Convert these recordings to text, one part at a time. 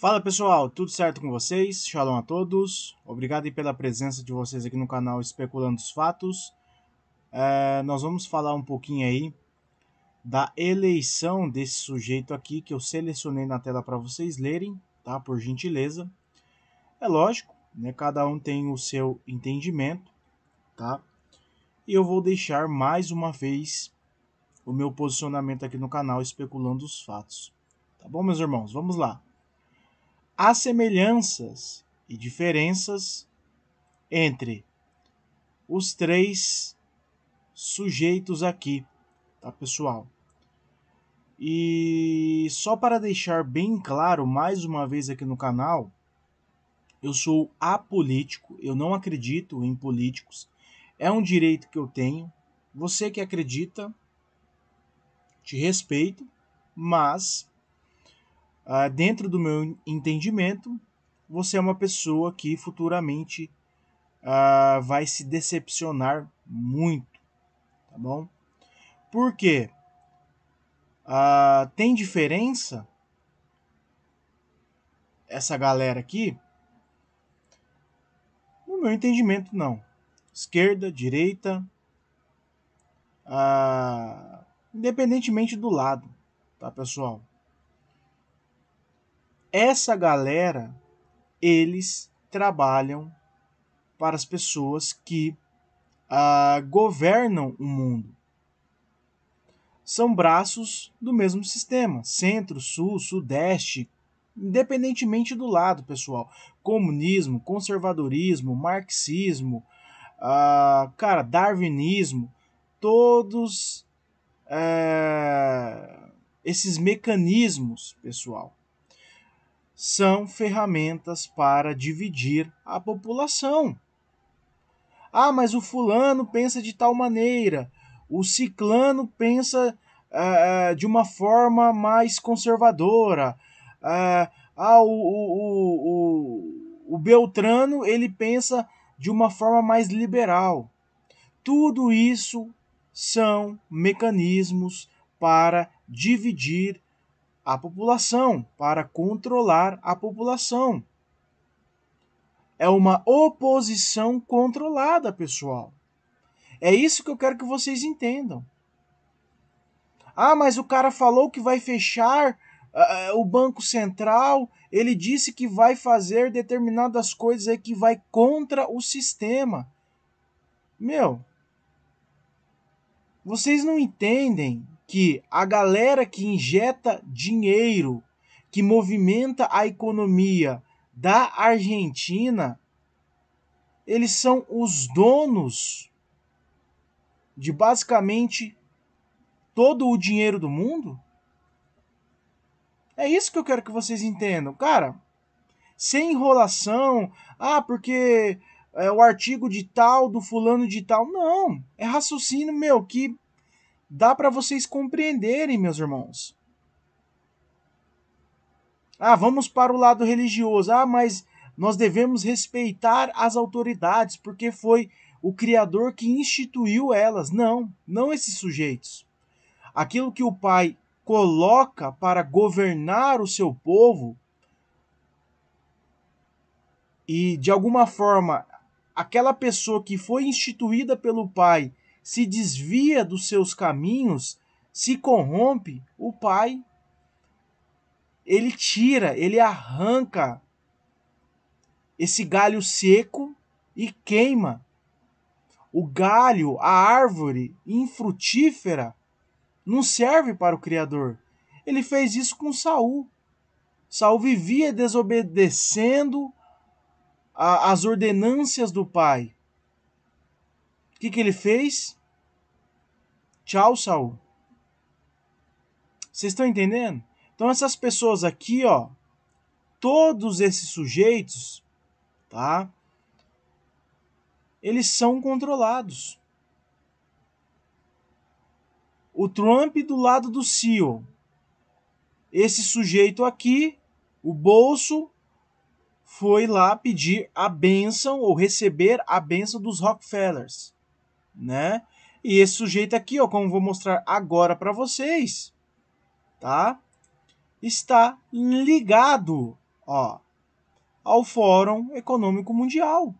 Fala pessoal, tudo certo com vocês? Shalom a todos. Obrigado pela presença de vocês aqui no canal Especulando os Fatos. É, nós vamos falar um pouquinho aí da eleição desse sujeito aqui que eu selecionei na tela para vocês lerem, tá? Por gentileza. É lógico, né? Cada um tem o seu entendimento, tá? E eu vou deixar mais uma vez o meu posicionamento aqui no canal especulando os fatos. Tá bom, meus irmãos? Vamos lá há semelhanças e diferenças entre os três sujeitos aqui, tá pessoal? E só para deixar bem claro mais uma vez aqui no canal, eu sou apolítico, eu não acredito em políticos. É um direito que eu tenho. Você que acredita, te respeito, mas Uh, dentro do meu entendimento, você é uma pessoa que futuramente uh, vai se decepcionar muito, tá bom? Porque uh, ah, tem diferença essa galera aqui? No meu entendimento, não. Esquerda, direita, independentemente do lado, tá pessoal? Essa galera, eles trabalham para as pessoas que uh, governam o mundo. São braços do mesmo sistema, centro, sul, sudeste, independentemente do lado, pessoal. Comunismo, conservadorismo, marxismo, uh, cara, darwinismo, todos uh, esses mecanismos, pessoal, são ferramentas para dividir a população. Ah, mas o fulano pensa de tal maneira, o ciclano pensa uh, de uma forma mais conservadora, uh, ah, o, o, o, o Beltrano ele pensa de uma forma mais liberal. Tudo isso são mecanismos para dividir a população, para controlar a população. É uma oposição controlada, pessoal. É isso que eu quero que vocês entendam. Ah, mas o cara falou que vai fechar uh, o Banco Central, ele disse que vai fazer determinadas coisas aí que vai contra o sistema. Meu, vocês não entendem que a galera que injeta dinheiro, que movimenta a economia da Argentina, eles são os donos de basicamente todo o dinheiro do mundo? É isso que eu quero que vocês entendam. Cara, sem enrolação, ah, porque é o artigo de tal, do fulano de tal. Não, é raciocínio meu que dá para vocês compreenderem, meus irmãos. Ah, vamos para o lado religioso. Ah, mas nós devemos respeitar as autoridades porque foi o Criador que instituiu elas. Não, não esses sujeitos. Aquilo que o Pai coloca para governar o seu povo e, de alguma forma, aquela pessoa que foi instituída pelo Pai se desvia dos seus caminhos, se corrompe, o pai ele tira, ele arranca esse galho seco e queima. O galho, a árvore infrutífera, não serve para o Criador. Ele fez isso com Saul. Saul vivia desobedecendo às ordenâncias do pai. O que, que ele fez? Tchau, Saul. Vocês estão entendendo? Então essas pessoas aqui, ó, todos esses sujeitos, tá? Eles são controlados. O Trump do lado do CEO, Esse sujeito aqui, o bolso, foi lá pedir a benção ou receber a benção dos Rockefellers né? E esse sujeito aqui, ó, como vou mostrar agora para vocês, tá? Está ligado, ó, ao Fórum Econômico Mundial.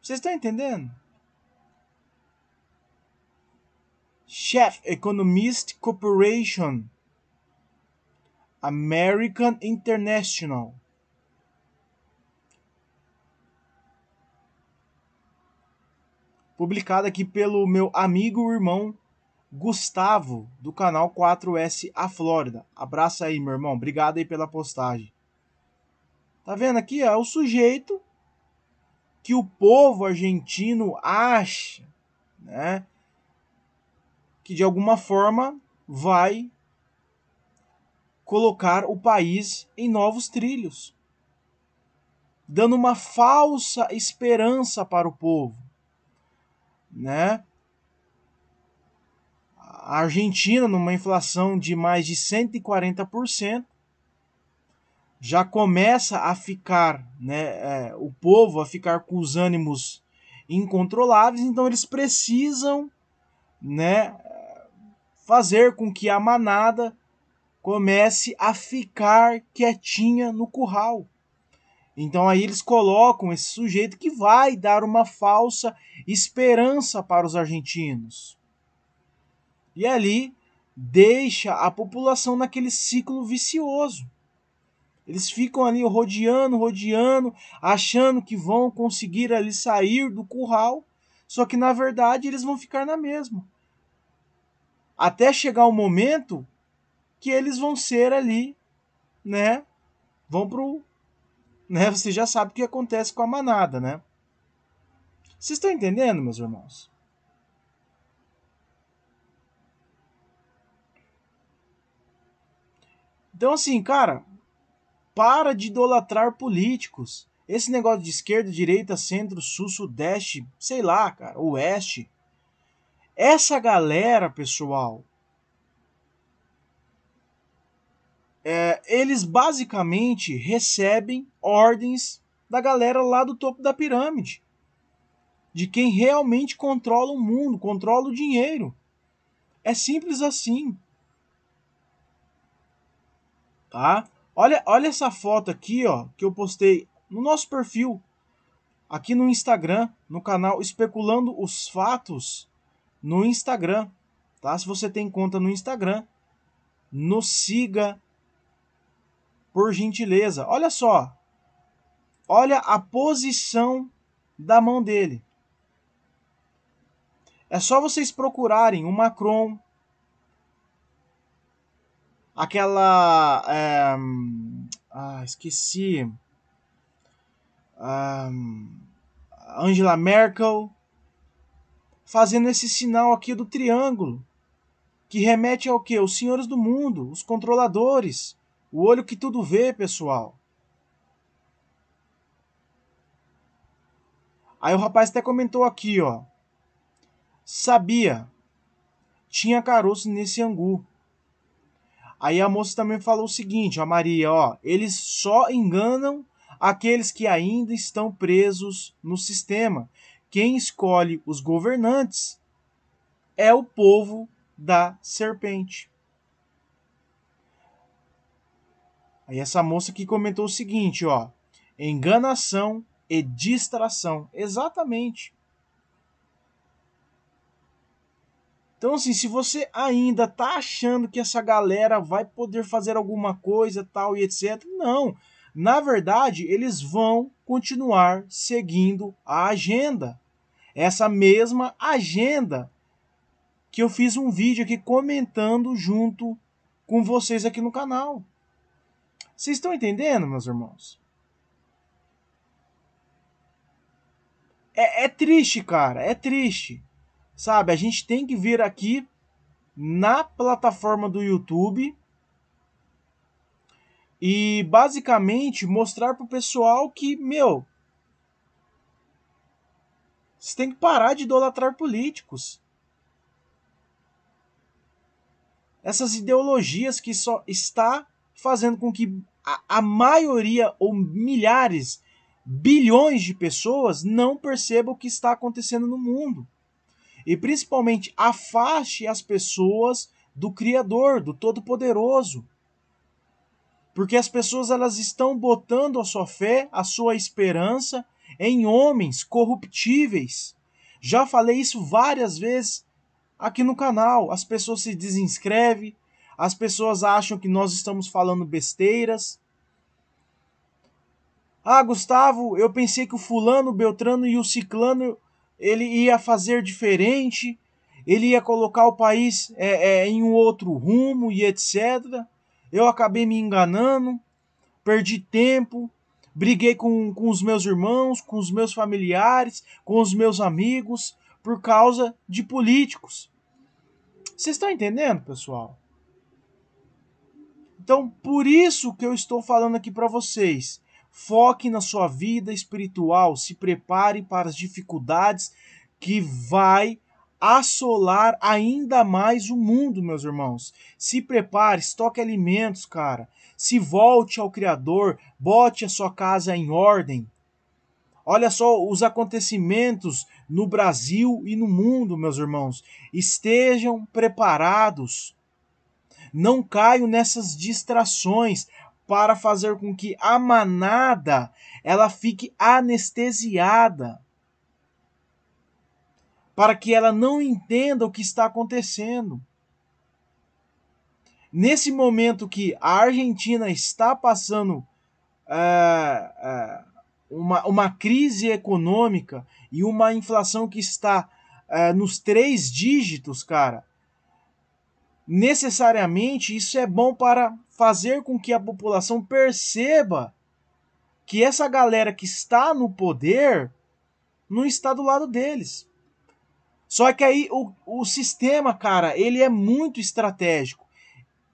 Vocês estão entendendo? Chef Economist Corporation American International publicada aqui pelo meu amigo irmão Gustavo, do canal 4S A Flórida. Abraço aí, meu irmão. Obrigado aí pela postagem. Tá vendo aqui? Ó, é o sujeito que o povo argentino acha, né? Que de alguma forma vai colocar o país em novos trilhos, dando uma falsa esperança para o povo né? A Argentina numa inflação de mais de 140% já começa a ficar, né, é, o povo a ficar com os ânimos incontroláveis, então eles precisam, né, fazer com que a manada comece a ficar quietinha no curral. Então aí eles colocam esse sujeito que vai dar uma falsa esperança para os argentinos. E ali deixa a população naquele ciclo vicioso. Eles ficam ali rodeando, rodeando, achando que vão conseguir ali sair do curral, só que na verdade eles vão ficar na mesma. Até chegar o momento que eles vão ser ali, né? Vão pro né, você já sabe o que acontece com a manada, né? Vocês estão entendendo, meus irmãos? Então, assim, cara, para de idolatrar políticos. Esse negócio de esquerda, direita, centro, sul, sudeste, sei lá, cara, oeste. Essa galera, pessoal, É, eles basicamente recebem ordens da galera lá do topo da pirâmide, de quem realmente controla o mundo, controla o dinheiro. É simples assim. Tá? Olha, olha essa foto aqui, ó, que eu postei no nosso perfil, aqui no Instagram, no canal Especulando os Fatos no Instagram, tá? Se você tem conta no Instagram, nos siga, por gentileza. Olha só. Olha a posição da mão dele. É só vocês procurarem o Macron, aquela. É, ah, esqueci. Um, ah, Angela Merkel fazendo esse sinal aqui do triângulo que remete ao que? Os senhores do mundo, os controladores. O olho que tudo vê, pessoal. Aí o rapaz até comentou aqui, ó. Sabia. Tinha caroço nesse angu. Aí a moça também falou o seguinte, a Maria, ó, eles só enganam aqueles que ainda estão presos no sistema. Quem escolhe os governantes é o povo da serpente. Aí essa moça que comentou o seguinte, ó: enganação e distração. Exatamente. Então, assim, se você ainda tá achando que essa galera vai poder fazer alguma coisa, tal e etc, não. Na verdade, eles vão continuar seguindo a agenda. Essa mesma agenda que eu fiz um vídeo aqui comentando junto com vocês aqui no canal. Vocês estão entendendo, meus irmãos? É, é, triste, cara, é triste. Sabe, a gente tem que vir aqui na plataforma do YouTube e basicamente mostrar pro pessoal que, meu, você tem que parar de idolatrar políticos. Essas ideologias que só está fazendo com que a, a maioria ou milhares, bilhões de pessoas não percebam o que está acontecendo no mundo. E principalmente afaste as pessoas do Criador, do Todo-Poderoso. Porque as pessoas elas estão botando a sua fé, a sua esperança em homens corruptíveis. Já falei isso várias vezes aqui no canal. As pessoas se desinscrevem, as pessoas acham que nós estamos falando besteiras. Ah, Gustavo, eu pensei que o fulano, o Beltrano e o Ciclano ele ia fazer diferente, ele ia colocar o país é, é, em um outro rumo e etc. Eu acabei me enganando, perdi tempo, briguei com, com os meus irmãos, com os meus familiares, com os meus amigos, por causa de políticos. Vocês estão entendendo, pessoal? Então, por isso que eu estou falando aqui para vocês. Foque na sua vida espiritual, se prepare para as dificuldades que vai assolar ainda mais o mundo, meus irmãos. Se prepare, estoque alimentos, cara. Se volte ao Criador, bote a sua casa em ordem. Olha só os acontecimentos no Brasil e no mundo, meus irmãos. Estejam preparados. Não caio nessas distrações para fazer com que a manada ela fique anestesiada. Para que ela não entenda o que está acontecendo. Nesse momento que a Argentina está passando é, é, uma, uma crise econômica e uma inflação que está é, nos três dígitos, cara, necessariamente isso é bom para fazer com que a população perceba que essa galera que está no poder não está do lado deles. Só que aí o, o sistema, cara, ele é muito estratégico.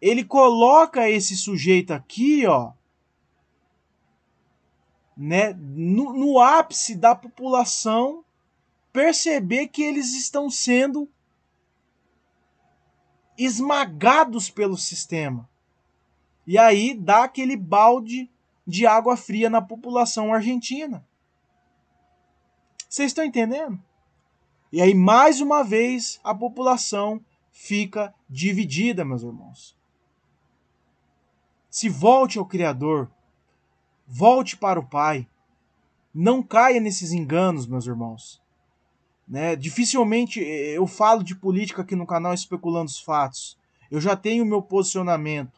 Ele coloca esse sujeito aqui, ó, né, no, no ápice da população perceber que eles estão sendo esmagados pelo sistema. E aí dá aquele balde de água fria na população argentina. Vocês estão entendendo? E aí, mais uma vez, a população fica dividida, meus irmãos. Se volte ao Criador, volte para o Pai. Não caia nesses enganos, meus irmãos. Né? Dificilmente eh, eh, eu falo de política aqui no canal especulando os fatos. Eu já tenho meu posicionamento.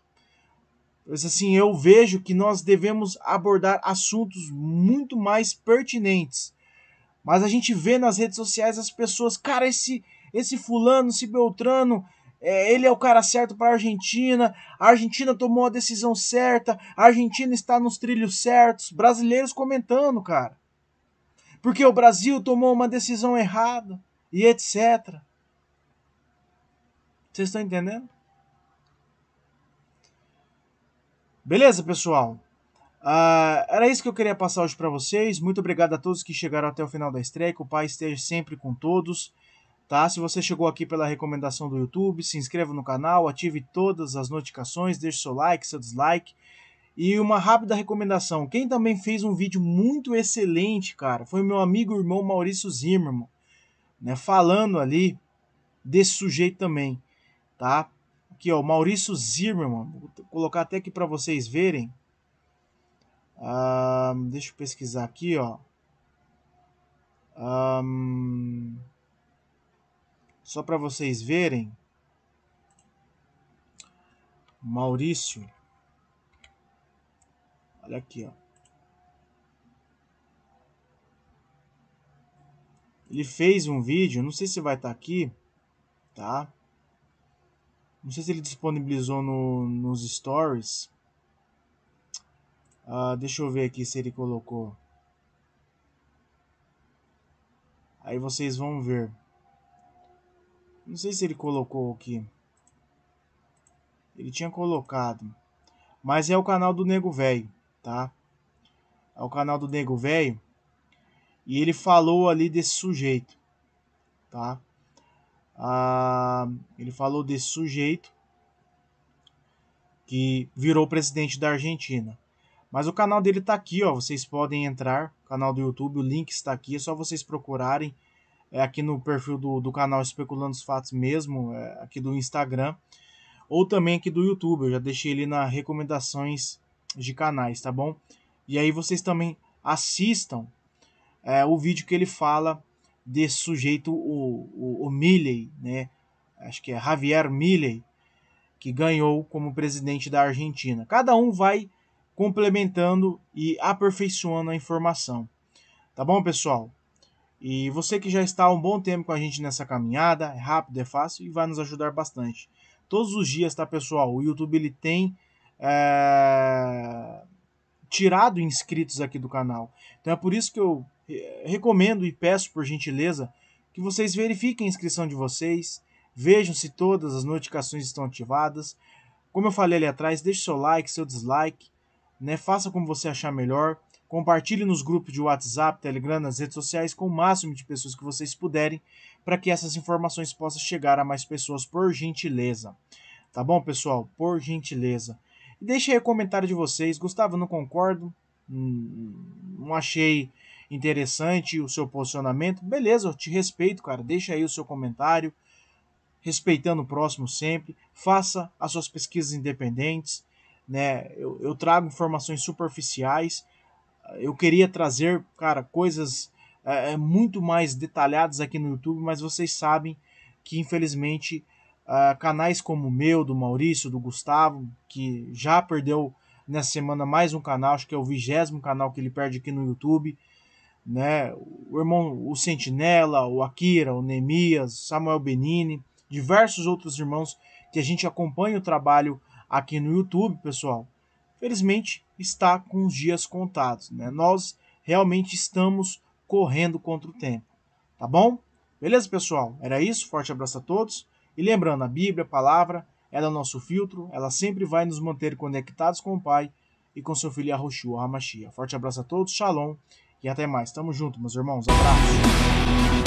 Mas assim, eu vejo que nós devemos abordar assuntos muito mais pertinentes. Mas a gente vê nas redes sociais as pessoas, cara, esse, esse fulano, esse Beltrano, é, ele é o cara certo para a Argentina, a Argentina tomou a decisão certa, a Argentina está nos trilhos certos, brasileiros comentando, cara porque o Brasil tomou uma decisão errada e etc. Vocês estão entendendo? Beleza, pessoal? Uh, era isso que eu queria passar hoje para vocês. Muito obrigado a todos que chegaram até o final da estreia. Que o Pai esteja sempre com todos. Tá? Se você chegou aqui pela recomendação do YouTube, se inscreva no canal, ative todas as notificações, deixe seu like, seu dislike. E uma rápida recomendação: quem também fez um vídeo muito excelente, cara, foi meu amigo e irmão Maurício Zimmermann, né? Falando ali desse sujeito também, tá? Aqui, ó, Maurício Zimmermann, vou colocar até aqui para vocês verem. Um, ah, deixa eu pesquisar aqui, ó. Um, ah, só para vocês verem. Maurício. Olha aqui, ó. Ele fez um vídeo, não sei se vai estar tá aqui, tá? Não sei se ele disponibilizou no, nos stories. Uh, deixa eu ver aqui se ele colocou. Aí vocês vão ver. Não sei se ele colocou aqui. Ele tinha colocado. Mas é o canal do Nego Velho tá? É o canal do Nego Velho. E ele falou ali desse sujeito, tá? Ah, ele falou desse sujeito que virou presidente da Argentina. Mas o canal dele tá aqui, ó. Vocês podem entrar, canal do YouTube, o link está aqui, é só vocês procurarem. É aqui no perfil do, do canal Especulando os Fatos mesmo, é aqui do Instagram, ou também aqui do YouTube. Eu já deixei ele nas recomendações de canais, tá bom? E aí vocês também assistam é, o vídeo que ele fala desse sujeito, o, o, o Milley, né? Acho que é Javier Milley, que ganhou como presidente da Argentina. Cada um vai complementando e aperfeiçoando a informação. Tá bom, pessoal? E você que já está há um bom tempo com a gente nessa caminhada, é rápido, é fácil e vai nos ajudar bastante. Todos os dias, tá, pessoal? O YouTube ele tem é, tirado inscritos aqui do canal. Então é por isso que eu recomendo e peço por gentileza que vocês verifiquem a inscrição de vocês, vejam se todas as notificações estão ativadas. Como eu falei ali atrás, deixe seu like, seu dislike, né? faça como você achar melhor. Compartilhe nos grupos de WhatsApp, Telegram, nas redes sociais com o máximo de pessoas que vocês puderem, para que essas informações possam chegar a mais pessoas por gentileza. Tá bom, pessoal? Por gentileza. Deixe aí o comentário de vocês. Gustavo, não concordo. Hum, não achei interessante o seu posicionamento. Beleza, eu te respeito, cara. Deixa aí o seu comentário. Respeitando o próximo sempre. Faça as suas pesquisas independentes. Né? Eu, eu trago informações superficiais. Eu queria trazer, cara, coisas é, é muito mais detalhadas aqui no YouTube, mas vocês sabem que infelizmente Uh, canais como o meu, do Maurício, do Gustavo, que já perdeu nessa semana mais um canal, acho que é o vigésimo canal que ele perde aqui no YouTube, né? O irmão, o Sentinela, o Akira, o Nemias, Samuel Benini, diversos outros irmãos que a gente acompanha o trabalho aqui no YouTube, pessoal. Felizmente está com os dias contados, né? Nós realmente estamos correndo contra o tempo, tá bom? Beleza, pessoal? Era isso. Forte abraço a todos. E lembrando, a Bíblia, a palavra, ela é o nosso filtro, ela sempre vai nos manter conectados com o Pai e com seu filho Yahushua Hamashia. Forte abraço a todos, shalom e até mais. Tamo junto, meus irmãos. Abraço.